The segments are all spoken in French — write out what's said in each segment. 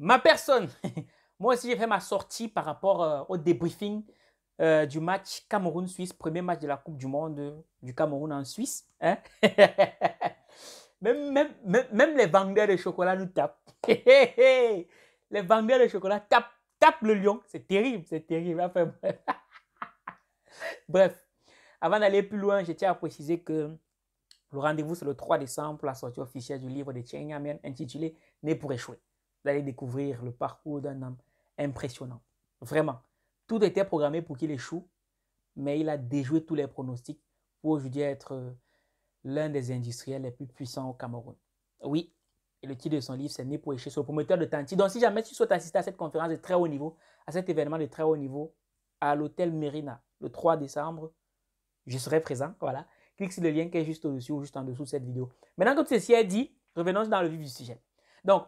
ma personne. Moi aussi, j'ai fait ma sortie par rapport euh, au débriefing euh, du match Cameroun-Suisse, premier match de la Coupe du Monde euh, du Cameroun en Suisse. Hein. même, les vendeurs de chocolat nous tapent. les vendeurs de chocolat tapent, le lion. C'est terrible, c'est terrible. bref. avant d'aller plus loin, je tiens à préciser que le rendez-vous, c'est le 3 décembre pour la sortie officielle du livre de Cheng intitulé Né pour échouer. Vous allez découvrir le parcours d'un homme impressionnant. Vraiment. Tout était programmé pour qu'il échoue, mais il a déjoué tous les pronostics pour aujourd'hui être euh, l'un des industriels les plus puissants au Cameroun. Oui, et le titre de son livre, c'est Né pour échouer, sur le promoteur de Tanti. Donc, si jamais tu souhaites assister à cette conférence de très haut niveau, à cet événement de très haut niveau, à l'hôtel Merina, le 3 décembre, je serai présent. Voilà. Clique sur le lien qui est juste au-dessus ou juste en dessous de cette vidéo. Maintenant que tout ceci est dit, revenons dans le vif du sujet. Donc,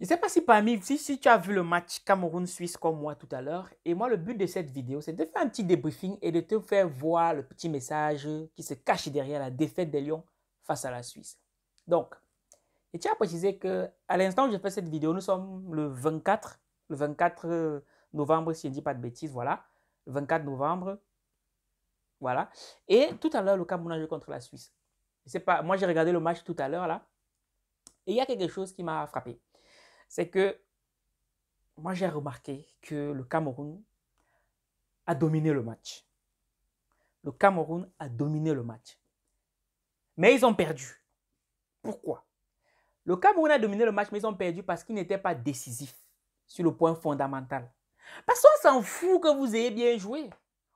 je ne sais pas si parmi, si, si tu as vu le match Cameroun-Suisse comme moi tout à l'heure, et moi le but de cette vidéo, c'est de faire un petit débriefing et de te faire voir le petit message qui se cache derrière la défaite des Lions face à la Suisse. Donc, je tiens à préciser que l'instant où je fais cette vidéo, nous sommes le 24, le 24 euh, novembre, si je ne dis pas de bêtises, voilà, le 24 novembre, voilà. Et tout à l'heure, le Cameroun a joué contre la Suisse. Je pas, moi j'ai regardé le match tout à l'heure là, et il y a quelque chose qui m'a frappé c'est que moi j'ai remarqué que le Cameroun a dominé le match. Le Cameroun a dominé le match. Mais ils ont perdu. Pourquoi Le Cameroun a dominé le match, mais ils ont perdu parce qu'ils n'étaient pas décisifs sur le point fondamental. Parce qu'on s'en fout que vous ayez bien joué.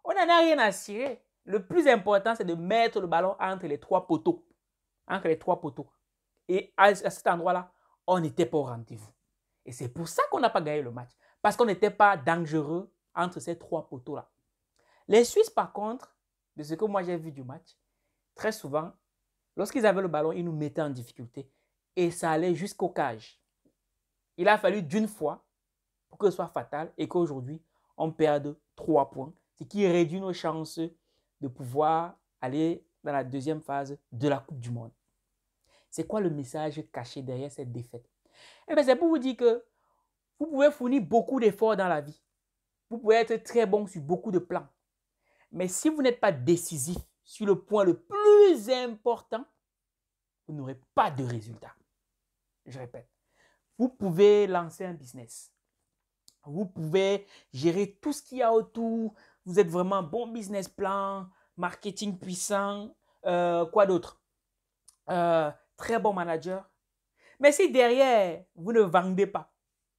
On n'en a rien à cirer. Le plus important, c'est de mettre le ballon entre les trois poteaux. Entre les trois poteaux. Et à cet endroit-là, on n'était pas au rendez-vous. Et c'est pour ça qu'on n'a pas gagné le match. Parce qu'on n'était pas dangereux entre ces trois poteaux-là. Les Suisses, par contre, de ce que moi j'ai vu du match, très souvent, lorsqu'ils avaient le ballon, ils nous mettaient en difficulté. Et ça allait jusqu'au cage. Il a fallu d'une fois pour que ce soit fatal et qu'aujourd'hui, on perde trois points, ce qui réduit nos chances de pouvoir aller dans la deuxième phase de la Coupe du Monde. C'est quoi le message caché derrière cette défaite eh bien, c'est pour vous dire que vous pouvez fournir beaucoup d'efforts dans la vie. Vous pouvez être très bon sur beaucoup de plans. Mais si vous n'êtes pas décisif sur le point le plus important, vous n'aurez pas de résultat. Je répète, vous pouvez lancer un business. Vous pouvez gérer tout ce qu'il y a autour. Vous êtes vraiment bon business plan, marketing puissant, euh, quoi d'autre euh, Très bon manager. Mais si derrière, vous ne vendez pas,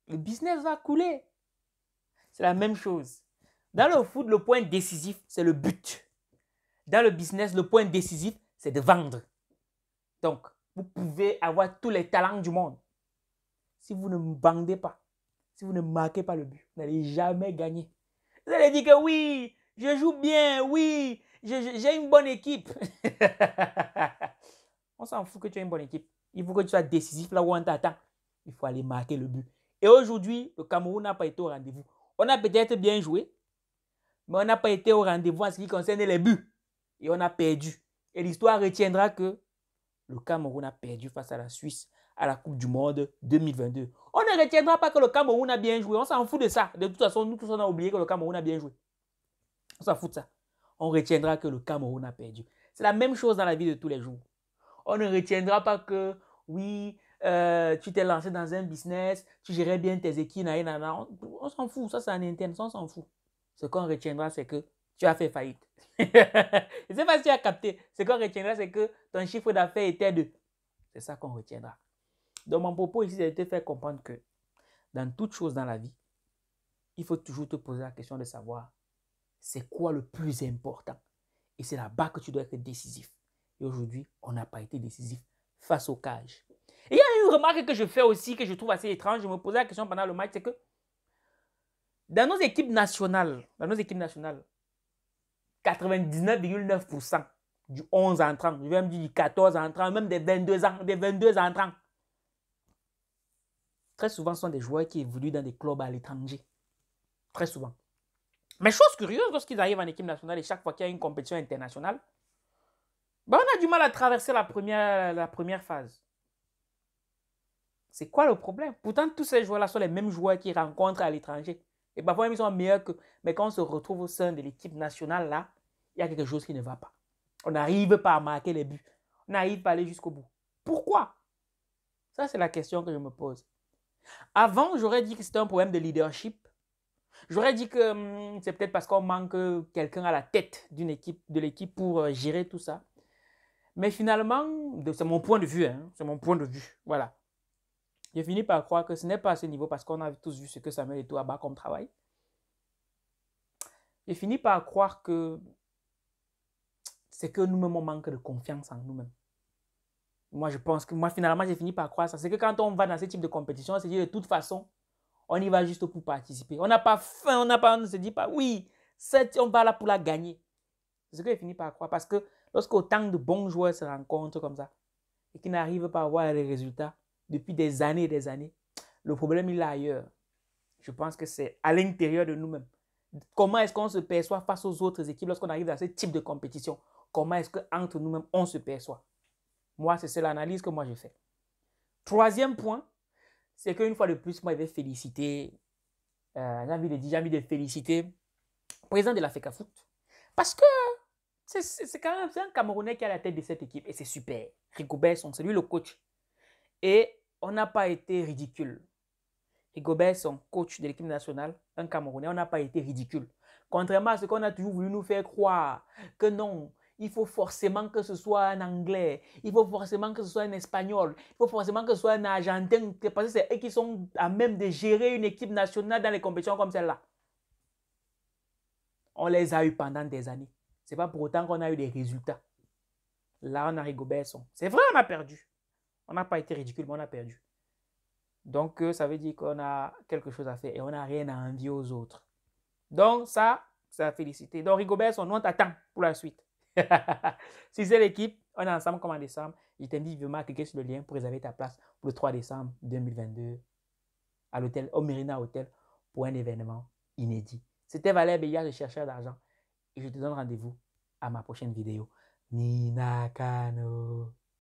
le business va couler. C'est la même chose. Dans le foot, le point décisif, c'est le but. Dans le business, le point décisif, c'est de vendre. Donc, vous pouvez avoir tous les talents du monde. Si vous ne vendez pas, si vous ne marquez pas le but, vous n'allez jamais gagner. Vous allez dire que oui, je joue bien, oui, j'ai une bonne équipe. On s'en fout que tu aies une bonne équipe. Il faut que tu sois décisif là où on t'attend. Il faut aller marquer le but. Et aujourd'hui, le Cameroun n'a pas été au rendez-vous. On a peut-être bien joué, mais on n'a pas été au rendez-vous en ce qui concerne les buts. Et on a perdu. Et l'histoire retiendra que le Cameroun a perdu face à la Suisse à la Coupe du Monde 2022. On ne retiendra pas que le Cameroun a bien joué. On s'en fout de ça. De toute façon, nous tous, on a oublié que le Cameroun a bien joué. On s'en fout de ça. On retiendra que le Cameroun a perdu. C'est la même chose dans la vie de tous les jours. On ne retiendra pas que, oui, euh, tu t'es lancé dans un business, tu gérais bien tes équipes, on, s'en fout, ça c'est un interne, ça on s'en fout. Ce qu'on retiendra, c'est que tu as fait faillite. Je ne sais pas si tu as capté. Ce qu'on retiendra, c'est que ton chiffre d'affaires était de. C'est ça qu'on retiendra. Donc, mon propos ici, c'est de te faire comprendre que dans toute chose dans la vie, il faut toujours te poser la question de savoir c'est quoi le plus important. Et c'est là-bas que tu dois être décisif aujourd'hui, on n'a pas été décisif face au cage. Et il y a une remarque que je fais aussi, que je trouve assez étrange. Je me posais la question pendant le match, c'est que dans nos équipes nationales, dans nos équipes nationales, 99,9% du 11 entrant, je vais même dire du 14 entrant, même des 22 ans, des 22 entrants, Très souvent, sont des joueurs qui évoluent dans des clubs à l'étranger. Très souvent. Mais chose curieuse, lorsqu'ils arrivent en équipe nationale et chaque fois qu'il y a une compétition internationale, bah, on a du mal à traverser la première, la première phase. C'est quoi le problème Pourtant, tous ces joueurs-là sont les mêmes joueurs qu'ils rencontrent à l'étranger. Et bah, parfois, ils sont meilleurs que. Mais quand on se retrouve au sein de l'équipe nationale, là, il y a quelque chose qui ne va pas. On n'arrive pas à marquer les buts. On n'arrive pas à aller jusqu'au bout. Pourquoi Ça, c'est la question que je me pose. Avant, j'aurais dit que c'était un problème de leadership. J'aurais dit que hum, c'est peut-être parce qu'on manque quelqu'un à la tête d'une équipe, de l'équipe pour euh, gérer tout ça. Mais finalement, c'est mon point de vue, hein, c'est mon point de vue, voilà. j'ai fini par croire que ce n'est pas à ce niveau parce qu'on a tous vu ce que Samuel et bas comme travail. J'ai fini par croire que c'est que nous-mêmes, on manque de confiance en nous-mêmes. Moi, je pense que moi, finalement, j'ai fini par croire ça. C'est que quand on va dans ce type de compétition, on se dit de toute façon, on y va juste pour participer. On n'a pas faim, on, pas, on ne se dit pas, oui, on va là pour la gagner. C'est ce que j'ai fini par croire parce que Lorsqu'autant de bons joueurs se rencontrent comme ça et qu'ils n'arrivent pas à avoir les résultats depuis des années et des années, le problème, il est ailleurs. Je pense que c'est à l'intérieur de nous-mêmes. Comment est-ce qu'on se perçoit face aux autres équipes lorsqu'on arrive à ce type de compétition Comment est-ce qu'entre nous-mêmes, on se perçoit Moi, c'est l'analyse que moi, je fais. Troisième point, c'est qu'une fois de plus, moi, je vais féliciter, euh, j'ai envie de de féliciter le président de la foot. Parce que c'est quand même un Camerounais qui est à la tête de cette équipe. Et c'est super. Song c'est lui le coach. Et on n'a pas été ridicule. son coach de l'équipe nationale, un Camerounais, on n'a pas été ridicule. Contrairement à ce qu'on a toujours voulu nous faire croire que non, il faut forcément que ce soit un Anglais, il faut forcément que ce soit un Espagnol, il faut forcément que ce soit un Argentin, parce que c'est eux qui sont à même de gérer une équipe nationale dans les compétitions comme celle-là. On les a eu pendant des années. C'est pas pour autant qu'on a eu des résultats. Là, on a Rigobertson. C'est vrai, on a perdu. On n'a pas été ridicule, mais on a perdu. Donc, euh, ça veut dire qu'on a quelque chose à faire et on n'a rien à envier aux autres. Donc, ça, c'est la félicité. Donc, Rigobert, son on t'attend pour la suite. si c'est l'équipe, on est ensemble comme en décembre. Je t'invite vivement à cliquer sur le lien pour réserver ta place pour le 3 décembre 2022 à l'hôtel, au Merina Hotel pour un événement inédit. C'était Valère Béliard, le chercheur d'argent. Et je te donne rendez-vous à ma prochaine vidéo. Nina Kano.